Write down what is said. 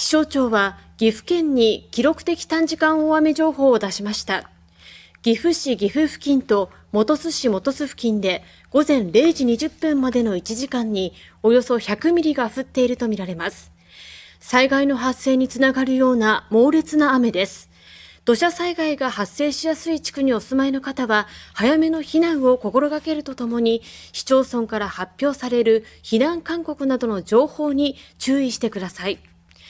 気象庁は岐阜県に記録的短時間大雨情報を出しました。岐阜市岐阜付近と本巣市本巣付近で午前0時20分までの1時間におよそ100ミリが降っているとみられます。災害の発生につながるような猛烈な雨です。土砂災害が発生しやすい地区にお住まいの方は早めの避難を心がけるとともに市町村から発表される避難勧告などの情報に注意してください。